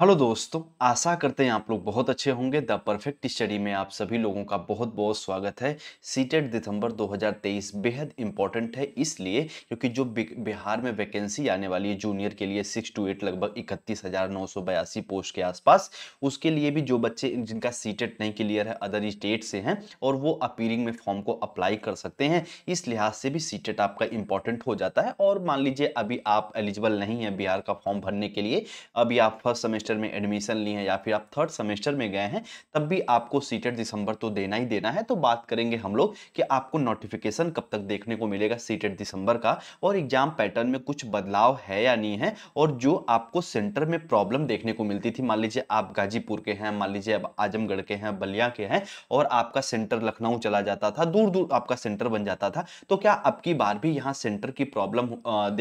hello दोस्तों आशा करते हैं आप लोग बहुत अच्छे होंगे द परफेक्ट स्टडी में आप सभी लोगों का बहुत बहुत स्वागत है सीटेट दिसंबर 2023 बेहद इंपॉर्टेंट है इसलिए क्योंकि जो बिहार में वैकेंसी आने वाली है जूनियर के लिए सिक्स टू एट लगभग इकतीस हज़ार नौ सौ बयासी पोस्ट के आसपास उसके लिए भी जो बच्चे जिनका सीटेट नहीं क्लियर है अदर स्टेट से हैं और वो अपीरिंग में फॉर्म को अप्लाई कर सकते हैं इस लिहाज से भी सीटेट आपका इंपॉर्टेंट हो जाता है और मान लीजिए अभी आप एलिजिबल नहीं है बिहार का फॉर्म भरने के लिए अभी आप फर्स्ट सेमेस्टर सेमेस्टर में एडमिशन ली है या फिर आप थर्ड सेमेस्टर में गए हैं तब भी आपको सीटेट दिसंबर तो देना ही देना है तो बात करेंगे हम लोग कि आपको नोटिफिकेशन कब तक देखने को मिलेगा सीटेट दिसंबर का और एग्जाम पैटर्न में कुछ बदलाव है या नहीं है और जो आपको सेंटर में प्रॉब्लम देखने को मिलती थी मान लीजिए आप गाजीपुर के हैं मान लीजिए आप आजमगढ़ के हैं बलिया के हैं और आपका सेंटर लखनऊ चला जाता था दूर दूर आपका सेंटर बन जाता था तो क्या अब बार भी यहाँ सेंटर की प्रॉब्लम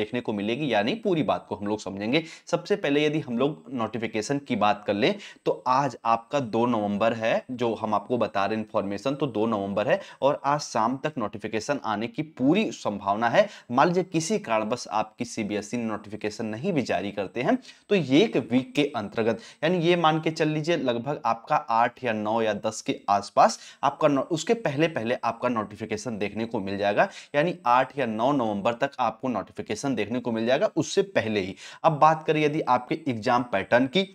देखने को मिलेगी या नहीं पूरी बात को हम लोग समझेंगे सबसे पहले यदि हम लोग नोटिफिकेशन एप्लीकेशन की बात कर लें तो आज आपका दो नवंबर है जो हम आपको बता रहे इंफॉर्मेशन तो दो नवंबर है और आज शाम तक नोटिफिकेशन आने की पूरी संभावना है मान लीजिए किसी कारणवश आपकी सीबीएसई नोटिफिकेशन नहीं भी जारी करते हैं तो एक वीक के अंतर्गत यानी ये मान के चल लीजिए लगभग आपका आठ या नौ या दस के आसपास आपका उसके पहले पहले आपका नोटिफिकेशन देखने को मिल जाएगा यानी आठ या नौ नवंबर तक आपको नोटिफिकेशन देखने को मिल जाएगा उससे पहले ही अब बात करें यदि आपके एग्जाम पैटर्न की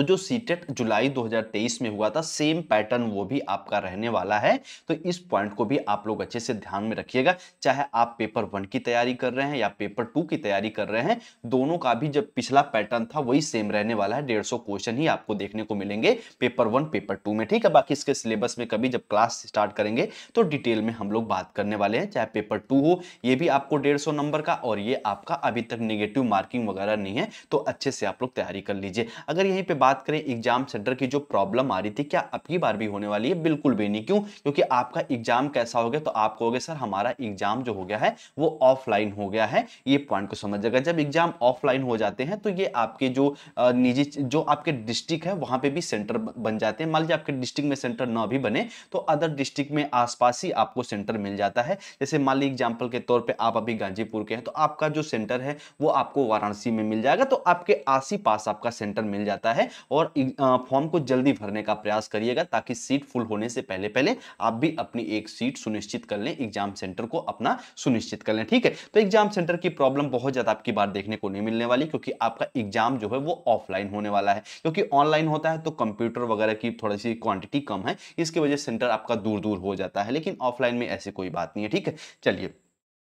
तो जो सीटेट जुलाई 2023 में हुआ था सेम पैटर्न वो भी आपका रहने वाला है तो इस पॉइंट को भी आप लोग अच्छे से ध्यान में रखिएगा चाहे आप पेपर वन की तैयारी कर रहे हैं या पेपर टू की तैयारी कर रहे हैं दोनों का भी जब पिछला पैटर्न था वही सेम रहने वाला है डेढ़ क्वेश्चन ही आपको देखने को मिलेंगे पेपर वन पेपर टू में ठीक है बाकी इसके सिलेबस में कभी जब क्लास स्टार्ट करेंगे तो डिटेल में हम लोग बात करने वाले हैं चाहे पेपर टू हो ये भी आपको डेढ़ नंबर का और ये आपका अभी तक निगेटिव मार्किंग वगैरह नहीं है तो अच्छे से आप लोग तैयारी कर लीजिए अगर यहीं पर बात करें एग्जाम सेंटर की जो प्रॉब्लम आ रही थी क्या अगली बार भी होने वाली है बिल्कुल भी नहीं क्यों क्योंकि आपका एग्जाम कैसा हो गया तो आप कहोगे सर हमारा एग्जाम जो हो गया है वो ऑफलाइन हो गया है ये पॉइंट को समझिएगा जब एग्जाम ऑफलाइन हो जाते हैं तो ये आपके जो निजी जो आपके डिस्ट्रिक्ट है वहां पर भी सेंटर बन जाते हैं मान लीजिए आपके डिस्ट्रिक्ट में सेंटर न भी बने तो अदर डिस्ट्रिक्ट में आसपास ही आपको सेंटर मिल जाता है जैसे मान लीजिए एग्जाम्पल के तौर पर आप अभी गाजीपुर के हैं तो आपका जो सेंटर है वो आपको वाराणसी में मिल जाएगा तो आपके आसी पास आपका सेंटर मिल जाता है और फॉर्म को जल्दी भरने का प्रयास करिएगा ताकि सीट फुल होने से पहले पहले आप भी अपनी एक सीट सुनिश्चित कर लें एग्जाम सेंटर को अपना सुनिश्चित कर लें ठीक है तो एग्जाम सेंटर की प्रॉब्लम बहुत ज़्यादा आपकी बार देखने को नहीं मिलने वाली क्योंकि आपका एग्जाम जो है वो ऑफलाइन होने वाला है क्योंकि ऑनलाइन होता है तो कंप्यूटर वगैरह की थोड़ी सी क्वांटिटी कम है इसकी वजह सेंटर आपका दूर दूर हो जाता है लेकिन ऑफलाइन में ऐसी कोई बात नहीं है ठीक है चलिए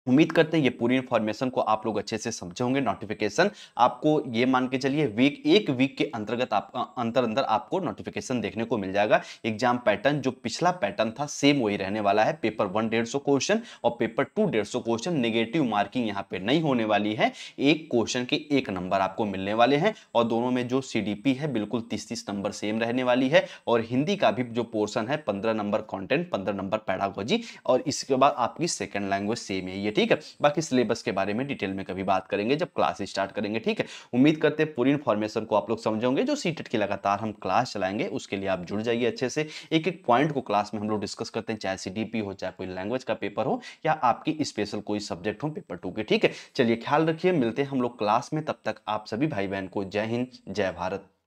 उम्मीद करते हैं ये पूरी इन्फॉर्मेशन को आप लोग अच्छे से समझे होंगे नोटिफिकेशन आपको ये मान के चलिए वीक एक वीक के अंतर्गत आप अंतर अंदर आपको नोटिफिकेशन देखने को मिल जाएगा एग्जाम पैटर्न जो पिछला पैटर्न था सेम वही रहने वाला है पेपर वन डेढ़ सौ क्वेश्चन और पेपर टू डेढ़ सौ क्वेश्चन निगेटिव मार्किंग यहाँ पे नहीं होने वाली है एक क्वेश्चन के एक नंबर आपको मिलने वाले हैं और दोनों में जो सी है बिल्कुल तीस तीस नंबर सेम रहने वाली है और हिंदी का भी जो पोर्सन है पंद्रह नंबर कॉन्टेंट पंद्रह नंबर पैडागोजी और इसके बाद आपकी सेकेंड लैंग्वेज सेम है ये ठीक है बाकी सिलेबस के बारे में डिटेल में कभी बात करेंगे जब क्लास स्टार्ट करेंगे ठीक है उम्मीद करते हैं पूरी इन्फॉर्मेशन को आप लोग समझोगे जो सी e की लगातार हम क्लास चलाएंगे उसके लिए आप जुड़ जाइए अच्छे से एक एक पॉइंट को क्लास में हम लोग डिस्कस करते हैं चाहे सी e हो चाहे कोई लैंग्वेज का पेपर हो या आपकी स्पेशल कोई सब्जेक्ट हो पेपर टू के ठीक है चलिए ख्याल रखिए मिलते हैं हम लोग क्लास में तब तक आप सभी भाई बहन को जय हिंद जय भारत